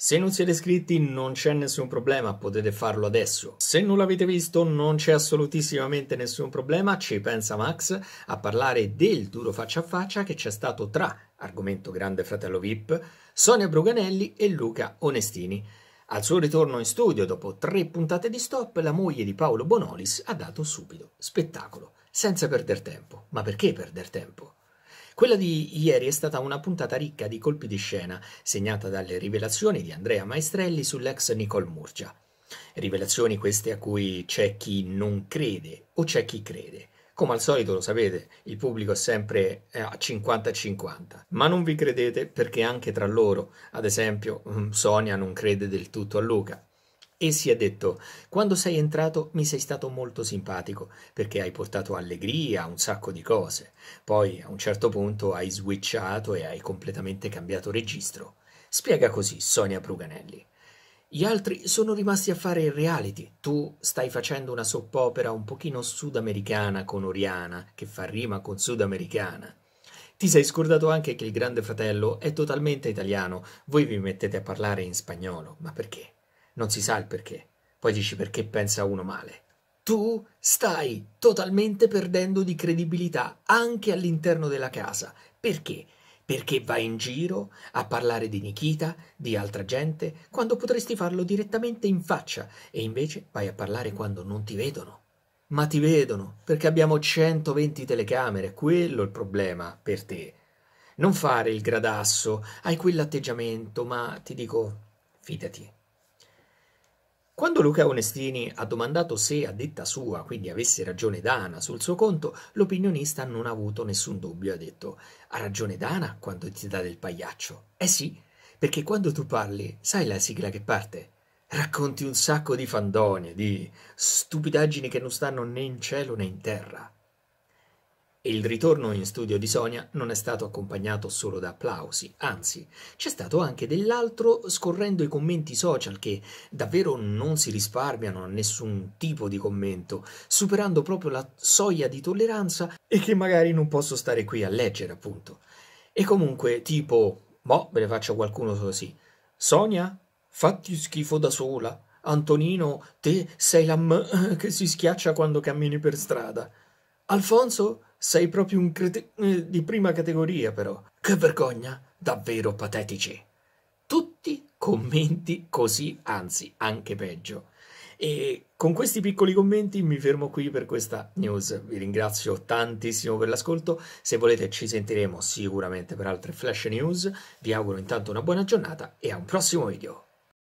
Se non siete iscritti non c'è nessun problema, potete farlo adesso. Se non l'avete visto non c'è assolutissimamente nessun problema, ci pensa Max a parlare del duro faccia a faccia che c'è stato tra, argomento Grande Fratello VIP, Sonia Bruganelli e Luca Onestini. Al suo ritorno in studio, dopo tre puntate di stop, la moglie di Paolo Bonolis ha dato subito spettacolo, senza perder tempo. Ma perché perder tempo? Quella di ieri è stata una puntata ricca di colpi di scena, segnata dalle rivelazioni di Andrea Maestrelli sull'ex Nicole Murgia. Rivelazioni queste a cui c'è chi non crede o c'è chi crede. Come al solito lo sapete, il pubblico è sempre eh, a 50-50, ma non vi credete perché anche tra loro, ad esempio, mm, Sonia non crede del tutto a Luca, e si è detto: Quando sei entrato mi sei stato molto simpatico perché hai portato allegria a un sacco di cose. Poi a un certo punto hai switchato e hai completamente cambiato registro. Spiega così Sonia Pruganelli. Gli altri sono rimasti a fare il reality. Tu stai facendo una soppopera un pochino sudamericana con Oriana, che fa rima con sudamericana. Ti sei scordato anche che il Grande Fratello è totalmente italiano. Voi vi mettete a parlare in spagnolo, ma perché? non si sa il perché. Poi dici perché pensa uno male. Tu stai totalmente perdendo di credibilità anche all'interno della casa. Perché? Perché vai in giro a parlare di Nikita, di altra gente, quando potresti farlo direttamente in faccia e invece vai a parlare quando non ti vedono. Ma ti vedono, perché abbiamo 120 telecamere, quello è il problema per te. Non fare il gradasso, hai quell'atteggiamento, ma ti dico, fidati, quando Luca Onestini ha domandato se, a detta sua, quindi avesse ragione Dana sul suo conto, l'opinionista non ha avuto nessun dubbio. Ha detto: Ha ragione Dana quando ti dà del pagliaccio. Eh sì, perché quando tu parli, sai la sigla che parte? Racconti un sacco di fandonie, di stupidaggini che non stanno né in cielo né in terra. Il ritorno in studio di Sonia non è stato accompagnato solo da applausi, anzi c'è stato anche dell'altro scorrendo i commenti social che davvero non si risparmiano a nessun tipo di commento, superando proprio la soglia di tolleranza e che magari non posso stare qui a leggere appunto. E comunque tipo, boh, ve ne faccio qualcuno così. Sonia, fatti schifo da sola. Antonino, te sei la m che si schiaccia quando cammini per strada. Alfonso, sei proprio un crete- eh, di prima categoria, però. Che vergogna! Davvero patetici. Tutti commenti così, anzi, anche peggio. E con questi piccoli commenti mi fermo qui per questa news. Vi ringrazio tantissimo per l'ascolto. Se volete ci sentiremo sicuramente per altre flash news. Vi auguro intanto una buona giornata e a un prossimo video.